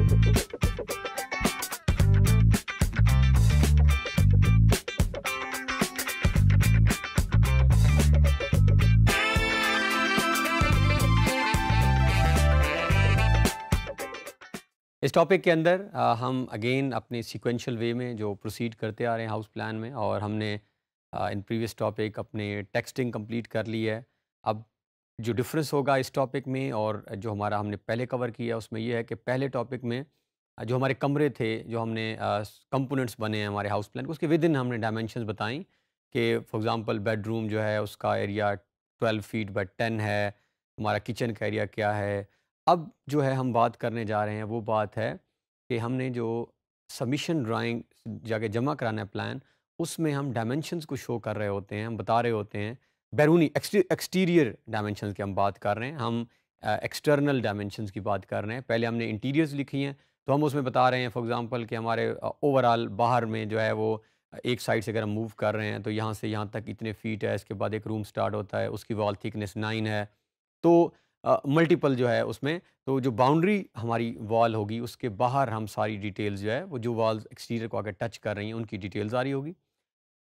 इस टॉपिक के अंदर आ, हम अगेन अपने सीक्वेंशियल वे में जो प्रोसीड करते आ रहे हैं हाउस प्लान में और हमने आ, इन प्रीवियस टॉपिक अपने टेक्सटिंग कंप्लीट कर ली है अब जो डिफरेंस होगा इस टॉपिक में और जो हमारा हमने पहले कवर किया उसमें यह है कि पहले टॉपिक में जो हमारे कमरे थे जो हमने कंपोनेंट्स बने हैं हमारे हाउस प्लान उसके विद इन हमने डायमेंशन बताई कि फॉर एग्जांपल बेडरूम जो है उसका एरिया 12 फीट बाई 10 है हमारा किचन का एरिया क्या है अब जो है हम बात करने जा रहे हैं वो बात है कि हमने जो सबमिशन ड्राइंग जाके जमा कराना है प्लान उसमें हम डायमेंशंस को शो कर रहे होते हैं हम बता रहे होते हैं बैरूनी एक्सटीरियर डायमेंशन की हम बात कर रहे हैं हम एक्सटर्नल uh, डायमेंशन की बात कर रहे हैं पहले हमने इंटीरियर्स लिखी हैं तो हम उसमें बता रहे हैं फॉर एग्ज़ाम्पल कि हमारे ओवरऑल uh, बाहर में जो है वो uh, एक साइड से अगर हम मूव कर रहे हैं तो यहाँ से यहाँ तक इतने फीट है इसके बाद एक रूम स्टार्ट होता है उसकी वॉल थिकनेस नाइन है तो मल्टीपल जो है उसमें तो जो बाउंड्री हमारी वॉल होगी उसके बाहर हम सारी डिटेल्स जो है वो जो वॉल एक्सटीरियर को आकर टच कर रही हैं उनकी डिटेल्स आ रही होगी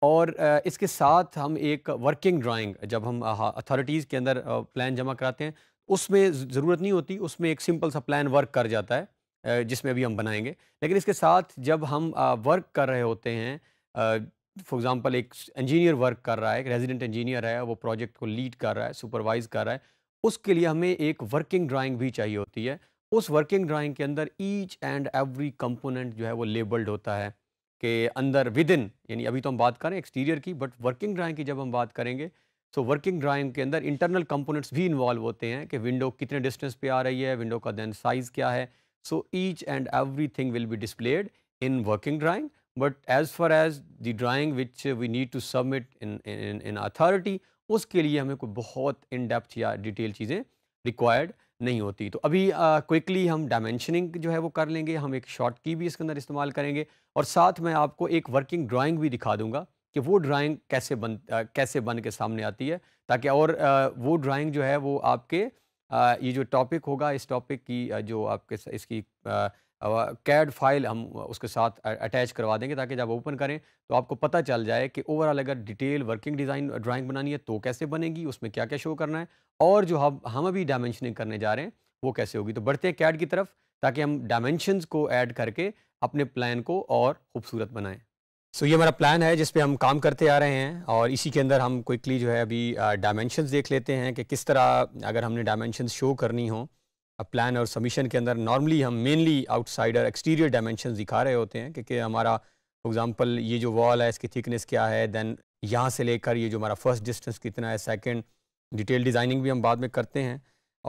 और इसके साथ हम एक वर्किंग ड्राइंग जब हम अथॉरिटीज़ हाँ, के अंदर प्लान जमा कराते हैं उसमें ज़रूरत नहीं होती उसमें एक सिंपल सा प्लान वर्क कर जाता है जिसमें अभी हम बनाएंगे लेकिन इसके साथ जब हम वर्क कर रहे होते हैं फॉर एग्ज़ाम्पल एक इंजीनियर वर्क कर रहा है एक रेजिडेंट इंजीनियर है वो प्रोजेक्ट को लीड कर रहा है सुपरवाइज़ कर रहा है उसके लिए हमें एक वर्किंग ड्राइंग भी चाहिए होती है उस वर्किंग ड्राइंग के अंदर ईच एंड एवरी कंपोनेंट जो है वो लेबल्ड होता है के अंदर विद इन यानी अभी तो हम बात करें एक्सटीरियर की बट वर्किंग ड्राइंग की जब हम बात करेंगे सो वर्किंग ड्राइंग के अंदर इंटरनल कंपोनेंट्स भी इन्वॉल्व होते हैं कि विंडो कितने डिस्टेंस पे आ रही है विंडो का देन साइज़ क्या है so each and everything will be displayed in working drawing but as far as the drawing which we need to submit in in authority उसके लिए हमें कोई बहुत इन डेप्थ या डिटेल चीज़ें रिक्वायर्ड नहीं होती तो अभी क्विकली हम डायमेंशनिंग जो है वो कर लेंगे हम एक शॉर्ट की भी इसके अंदर इस्तेमाल करेंगे और साथ में आपको एक वर्किंग ड्राइंग भी दिखा दूंगा कि वो ड्राइंग कैसे बन आ, कैसे बन के सामने आती है ताकि और आ, वो ड्राइंग जो है वो आपके आ, ये जो टॉपिक होगा इस टॉपिक की जो आपके इसकी कैड फाइल हम उसके साथ अटैच करवा देंगे ताकि जब ओपन करें तो आपको पता चल जाए कि ओवरऑल अगर डिटेल वर्किंग डिज़ाइन ड्राइंग बनानी है तो कैसे बनेगी उसमें क्या क्या शो करना है और जो हम हम अभी डायमेंशनिंग करने जा रहे हैं वो कैसे होगी तो बढ़ते हैं कैड की तरफ ताकि हम डायमेंशनस को ऐड करके अपने प्लान को और खूबसूरत बनाएँ सो so, ये हमारा प्लान है जिसपे हम काम करते आ रहे हैं और इसी के अंदर हम क्विकली जो है अभी डायमेंशंस देख लेते हैं कि किस तरह अगर हमने डायमेंशंस शो करनी हो प्लान और सबमिशन के अंदर नॉर्मली हम मेनली आउटसाइडर एक्सटीरियर डायमेंशन दिखा रहे होते हैं क्योंकि हमारा फॉर एग्ज़ाम्पल ये जो वॉल है इसकी थिकनेस क्या है दैन यहाँ से लेकर ये जो हमारा फर्स्ट डिस्टेंस कितना है सेकेंड डिटेल डिज़ाइनिंग भी हम बाद में करते हैं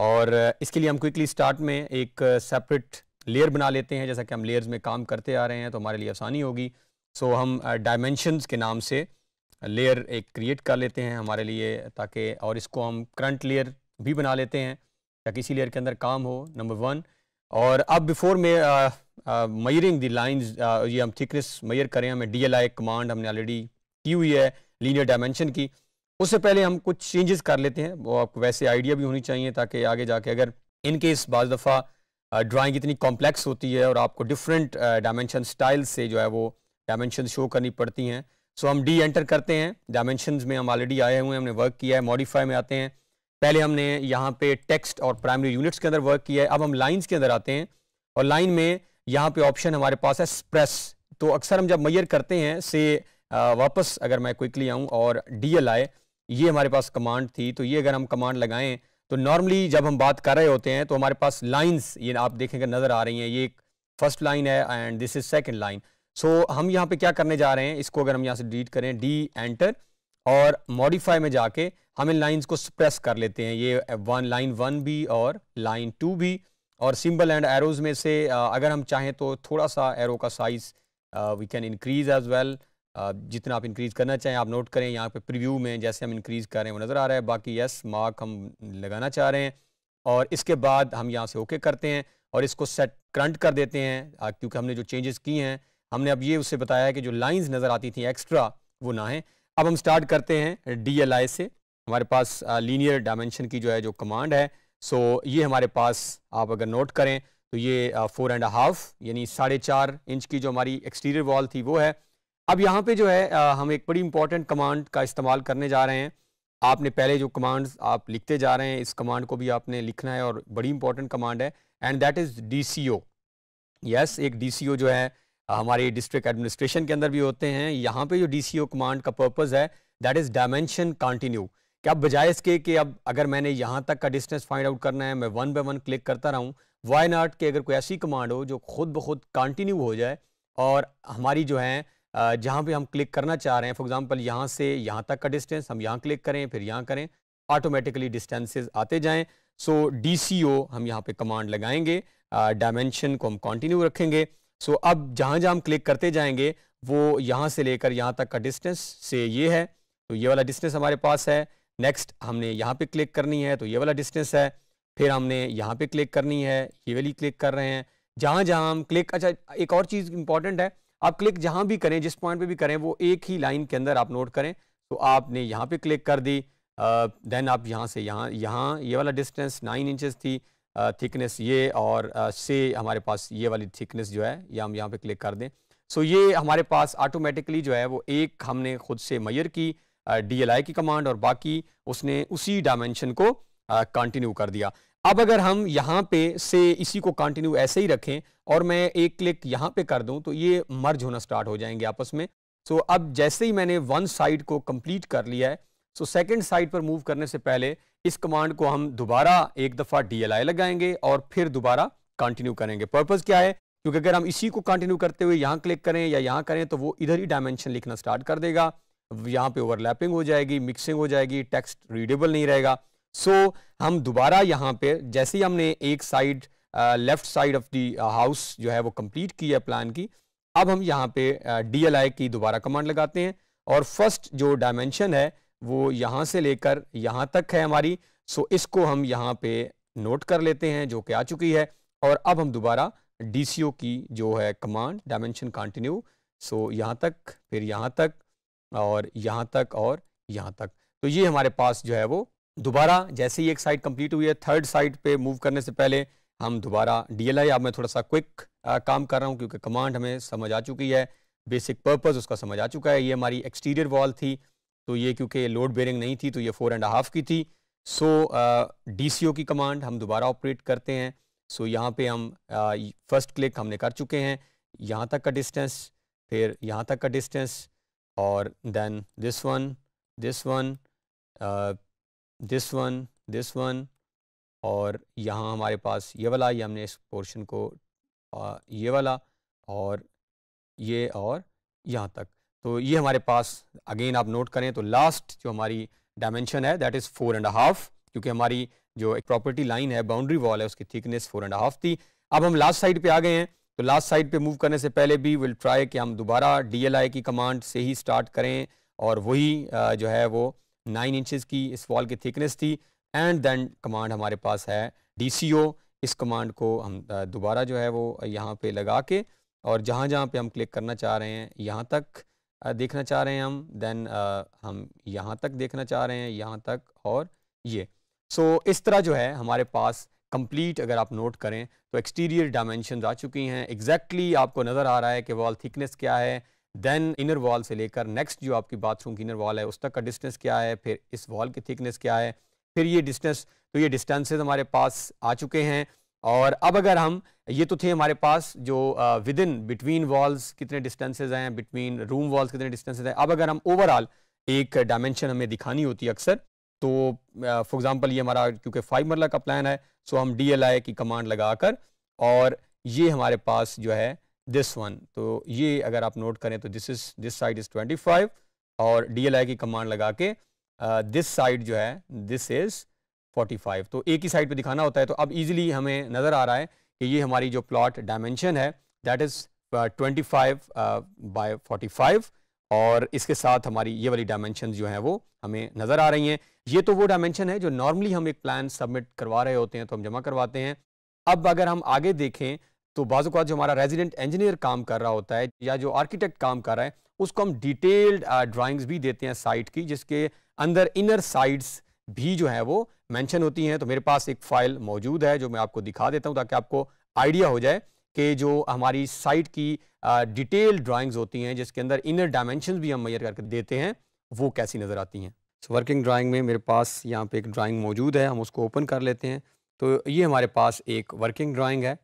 और इसके लिए हम क्विकली स्टार्ट में एक सेपरेट लेयर बना लेते हैं जैसा कि हम लेयर्स में काम करते आ रहे हैं तो हमारे लिए आसानी होगी सो so, हम डायमेंशनस uh, के नाम से लेयर एक क्रिएट कर लेते हैं हमारे लिए ताकि और इसको हम करंट लेयर भी बना लेते हैं या किसी लेयर के अंदर काम हो नंबर वन और अब बिफोर में मयरिंग द लाइंस ये हम थिकनेस मयर करें हमें डी एल आई कमांड हमने ऑलरेडी की हुई है लीनियर डायमेंशन की उससे पहले हम कुछ चेंजेस कर लेते हैं वो आपको वैसे आइडिया भी होनी चाहिए ताकि आगे जाके अगर इनकेस बज दफ़ा ड्राइंग uh, इतनी कॉम्प्लेक्स होती है और आपको डिफरेंट डायमेंशन स्टाइल से जो है वो डायमेंशन शो करनी पड़ती हैं सो so, हम डी एंटर करते हैं डायमेंशन में हम ऑलरेडी आए हुए हैं हमने वर्क किया है मॉडिफाई में आते हैं पहले हमने यहाँ पे टेक्स्ट और प्राइमरी यूनिट्स के अंदर वर्क किया है अब हम लाइन्स के अंदर आते हैं और लाइन में यहाँ पे ऑप्शन हमारे पास है स्प्रेस तो अक्सर हम जब मैयर करते हैं से वापस अगर मैं क्विकली आऊँ और डी एल आए ये हमारे पास कमांड थी तो ये अगर हम कमांड लगाएं तो नॉर्मली जब हम बात कर रहे होते हैं तो हमारे पास लाइन्स ये आप देखेंगे नज़र आ रही हैं ये फर्स्ट लाइन है and this is second line so हम यहाँ पे क्या करने जा रहे हैं इसको अगर हम यहाँ से डिलीट करें डी एंटर और मॉडिफाई में जाके हम इन लाइन्स को सप्रेस कर लेते हैं ये वन लाइन वन भी और लाइन टू भी और सिंबल एंड एरोज़ में से अगर हम चाहें तो थोड़ा सा एरो का size we can increase as well जितना आप इंक्रीज़ करना चाहें आप नोट करें यहाँ पे प्रीव्यू में जैसे हम इंक्रीज़ कर रहे हैं वो नज़र आ रहा है बाकी यस मार्क हम लगाना चाह रहे हैं और इसके बाद हम यहाँ से ओके okay करते हैं और इसको सेट करंट कर देते हैं क्योंकि हमने जो चेंजेस किए हैं हमने अब ये उससे बताया है कि जो लाइन्स नज़र आती थी एक्स्ट्रा वो ना है अब हम स्टार्ट करते हैं डी से हमारे पास लीनियर डायमेंशन की जो है जो कमांड है सो so, ये हमारे पास आप अगर नोट करें तो ये फोर एंड हाफ यानी साढ़े चार इंच की जो हमारी एक्सटीरियर वॉल थी वो है अब यहाँ पे जो है आ, हम एक बड़ी इंपॉर्टेंट कमांड का इस्तेमाल करने जा रहे हैं आपने पहले जो कमांड्स आप लिखते जा रहे हैं इस कमांड को भी आपने लिखना है और बड़ी इंपॉर्टेंट कमांड है and that is D C S एक डी जो है हमारी डिस्ट्रिक्ट एडमिनिस्ट्रेशन के अंदर भी होते हैं यहाँ पे जो डीसीओ कमांड का पर्पज़ है दैट इज़ डायमेंशन कंटिन्यू क्या बजाय इसके कि अब अगर मैंने यहाँ तक का डिस्टेंस फाइंड आउट करना है मैं वन बाय वन क्लिक करता रहूँ वाई नॉट के अगर कोई ऐसी कमांड हो जो खुद ब खुद कंटिन्यू हो जाए और हमारी जो है जहाँ पे हम क्लिक करना चाह रहे हैं फॉर एग्जांपल यहाँ से यहाँ तक का डिस्टेंस हम यहाँ क्लिक करें फिर यहाँ करें ऑटोमेटिकली डिस्टेंसेस आते जाएं सो so, डी हम यहाँ पे कमांड लगाएंगे डायमेंशन को हम कंटिन्यू रखेंगे सो अब जहाँ जहाँ हम क्लिक करते जाएंगे वो यहाँ से लेकर यहाँ तक का डिस्टेंस से ये है तो ये वाला डिस्टेंस हमारे पास है नेक्स्ट हमने यहाँ पे क्लिक करनी है तो ये वाला डिस्टेंस है फिर हमने यहाँ पे क्लिक करनी है ये वाली क्लिक कर रहे हैं जहाँ जहाँ हम क्लिक अच्छा एक और चीज़ इंपॉर्टेंट है आप क्लिक जहाँ भी करें जिस पॉइंट पे भी करें वो एक ही लाइन के अंदर आप नोट करें तो आपने यहाँ पे क्लिक कर दी देन आप यहाँ से यहाँ यहाँ ये वाला डिस्टेंस नाइन इंचज़ थी थिकनेस ये और से हमारे पास ये वाली थिकनेस जो है ये हम यहाँ पे क्लिक कर दें सो ये हमारे पास ऑटोमेटिकली जो है वो एक हमने खुद से मैयर की डी एल आई की कमांड और बाकी उसने उसी डायमेंशन को कंटिन्यू कर दिया अब अगर हम यहाँ पे से इसी को कंटिन्यू ऐसे ही रखें और मैं एक क्लिक यहाँ पे कर दूँ तो ये मर्ज होना स्टार्ट हो जाएंगे आपस में सो अब जैसे ही मैंने वन साइड को कंप्लीट कर लिया है सो सेकंड साइड पर मूव करने से पहले इस कमांड को हम दोबारा एक दफ़ा डीएलआई लगाएंगे और फिर दोबारा कंटिन्यू करेंगे पर्पज़ क्या है क्योंकि अगर हम इसी को कंटिन्यू करते हुए यहां क्लिक करें या यहाँ करें तो वो इधर ही डायमेंशन लिखना स्टार्ट कर देगा यहाँ पे ओवरलैपिंग हो जाएगी मिक्सिंग हो जाएगी टेक्स्ट रीडेबल नहीं रहेगा सो so, हम दोबारा यहाँ पे जैसे ही हमने एक side left side of the house जो है वो कंप्लीट की है प्लान की अब हम यहाँ पे डीएलआई uh, की दोबारा कमांड लगाते हैं और फर्स्ट जो डायमेंशन है वो यहाँ से लेकर यहाँ तक है हमारी सो इसको हम यहाँ पे नोट कर लेते हैं जो कि आ चुकी है और अब हम दोबारा डी की जो है कमांड डायमेंशन कंटिन्यू सो यहाँ तक फिर यहाँ तक और यहाँ तक और यहाँ तक तो ये हमारे पास जो है वो दोबारा जैसे ही एक साइड कंप्लीट हुई है थर्ड साइड पे मूव करने से पहले हम दोबारा डीएलआई अब मैं थोड़ा सा क्विक आ, काम कर रहा हूँ क्योंकि कमांड हमें समझ आ चुकी है बेसिक पर्पज़ उसका समझ आ चुका है ये हमारी एक्सटीरियर वॉल थी तो ये क्योंकि लोड बेयरिंग नहीं थी तो ये फोर एंड हाफ की थी सो डी सी ओ की कमांड हम दोबारा ऑपरेट करते हैं सो so, यहाँ पे हम फर्स्ट uh, क्लिक हमने कर चुके हैं यहाँ तक का डिस्टेंस फिर यहाँ तक का डिस्टेंस और then this one this one this one this one और यहाँ हमारे पास ये वाला ये हमने इस पोर्शन को uh, ये वाला और ये और यहाँ तक तो ये हमारे पास अगेन आप नोट करें तो लास्ट जो हमारी डायमेंशन है that is four and half क्योंकि हमारी जो एक प्रॉपर्टी लाइन है बाउंड्री वॉल है उसकी थिकनेस फोर एंड हाफ थी अब हम लास्ट साइड पे आ गए हैं तो लास्ट साइड पे मूव करने से पहले भी विल ट्राई कि हम दोबारा डीएलआई की कमांड से ही स्टार्ट करें और वही जो है वो नाइन इंचज़ की इस वॉल की थिकनेस थी एंड देन कमांड हमारे पास है डी इस कमांड को हम दोबारा जो है वो यहाँ पे लगा के और जहाँ जहाँ पे हम क्लिक करना चाह रहे हैं यहाँ तक देखना चाह रहे हैं हम देन हम यहाँ तक देखना चाह रहे हैं यहाँ तक और ये सो so, इस तरह जो है हमारे पास कंप्लीट अगर आप नोट करें तो एक्सटीरियर डायमेंशन आ चुकी हैं एग्जैक्टली exactly आपको नज़र आ रहा है कि वॉल थिकनेस क्या है देन इनर वॉल से लेकर नेक्स्ट जो आपकी बाथरूम की इनर वॉल है उस तक का डिस्टेंस क्या है फिर इस वॉल की थिकनेस क्या है फिर ये डिस्टेंस तो ये डिस्टेंसेज हमारे पास आ चुके हैं और अब अगर हम ये तो थे हमारे पास जो विद इन बिटवीन वॉल्स कितने डिस्टेंसेज हैं बिटवीन रूम वॉल्स कितने डिस्टेंसेज हैं अब अगर हम ओवरऑल एक डायमेंशन हमें दिखानी होती है अक्सर तो फॉर एग्जांपल ये हमारा क्योंकि फाइव मरला का प्लान है सो हम डी की कमांड लगाकर और ये हमारे पास जो है दिस वन तो ये अगर आप नोट करें तो this is this side is twenty और डी की कमांड लगा के दिस uh, साइड जो है दिस इज़ 45 तो एक ही साइड पे दिखाना होता है तो अब इजीली हमें नज़र आ रहा है कि ये हमारी जो प्लॉट डायमेंशन है दैट इज़ 25 बाय फोर्टी और इसके साथ हमारी ये वाली डायमेंशन जो हैं वो हमें नज़र आ रही हैं ये तो वो डायमेंशन है जो नॉर्मली हम एक प्लान सबमिट करवा रहे होते हैं तो हम जमा करवाते हैं अब अगर हम आगे देखें तो का जो हमारा रेजिडेंट इंजीनियर काम कर रहा होता है या जो आर्किटेक्ट काम कर रहा है उसको हम डिटेल्ड ड्राइंग्स uh, भी देते हैं साइट की जिसके अंदर इनर साइड्स भी जो है वो मेंशन होती हैं तो मेरे पास एक फ़ाइल मौजूद है जो मैं आपको दिखा देता हूं ताकि आपको आइडिया हो जाए कि जो हमारी साइट की डिटेल ड्राइंग्स होती हैं जिसके अंदर इनर डायमेंशन भी हम मैयर करके देते हैं वो कैसी नज़र आती हैं सो वर्किंग ड्राइंग में मेरे पास यहाँ पे एक ड्राइंग मौजूद है हम उसको ओपन कर लेते हैं तो ये हमारे पास एक वर्किंग ड्राइंग है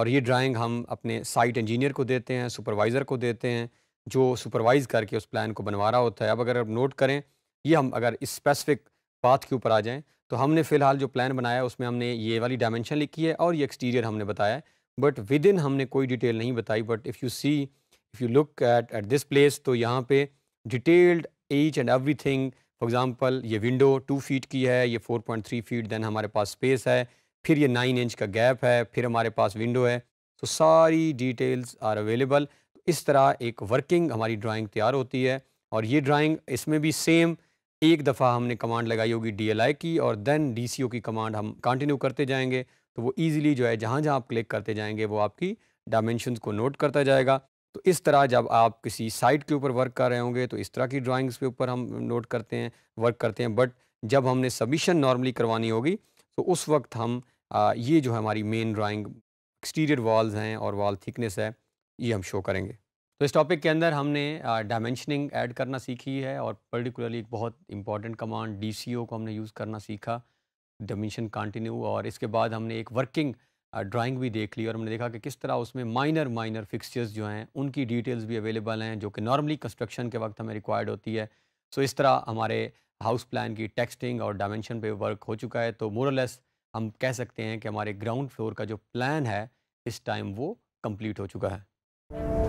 और ये ड्राइंग हम अपने साइट इंजीनियर को देते हैं सुपरवाइज़र को देते हैं जो सुपरवाइज़ करके उस प्लान को बनवा रहा होता है अब अगर आप नोट करें ये हम अगर स्पेसिफिक पाथ के ऊपर आ जाएँ तो हमने फ़िलहाल जो प्लान बनाया है उसमें हमने ये वाली डायमेंशन लिखी है और ये एक्सटीरियर हमने बताया बट विद इन हमने कोई डिटेल नहीं बताई but if you see if you look at at this place तो यहाँ पे detailed each and everything for example ये विंडो टू फीट की है ये four point three feet then हमारे पास स्पेस है फिर ये नाइन इंच का गैप है फिर हमारे पास विंडो है तो सारी डिटेल्स आर अवेलेबल इस तरह एक वर्किंग हमारी ड्राइंग तैयार होती है और ये ड्राइंग इसमें भी सेम एक दफ़ा हमने कमांड लगाई होगी डी की और देन डी की कमांड हम कंटिन्यू करते जाएंगे तो वो ईज़िली जो है जहाँ जहाँ आप क्लिक करते जाएंगे वो आपकी डायमेंशन को नोट करता जाएगा तो इस तरह जब आप किसी साइट के ऊपर वर्क कर रहे होंगे तो इस तरह की ड्राइंग्स के ऊपर हम नोट करते हैं वर्क करते हैं बट जब हमने सबमिशन नॉर्मली करवानी होगी तो उस वक्त हम आ, ये जो हमारी मेन ड्राइंग एक्सटीरियर वॉल्स हैं और वॉल थिकनेस है ये हम शो करेंगे तो इस टॉपिक के अंदर हमने डायमेंशनिंग ऐड करना सीखी है और पर्टिकुलरली एक बहुत इंपॉर्टेंट कमांड डी को हमने यूज़ करना सीखा डायमेंशन कंटिन्यू और इसके बाद हमने एक वर्किंग ड्राइंग भी देख ली और हमने देखा कि किस तरह उसमें माइनर माइनर फिक्सचर्स जो हैं उनकी डिटेल्स भी अवेलेबल हैं जो कि नॉर्मली कंस्ट्रक्शन के वक्त हमें रिक्वायर्ड होती है सो इस तरह हमारे हाउस प्लान की टेक्सटिंग और डायमेंशन पर वर्क हो चुका है तो मोरलेस हम कह सकते हैं कि हमारे ग्राउंड फ्लोर का जो प्लान है इस टाइम वो कम्प्लीट हो चुका है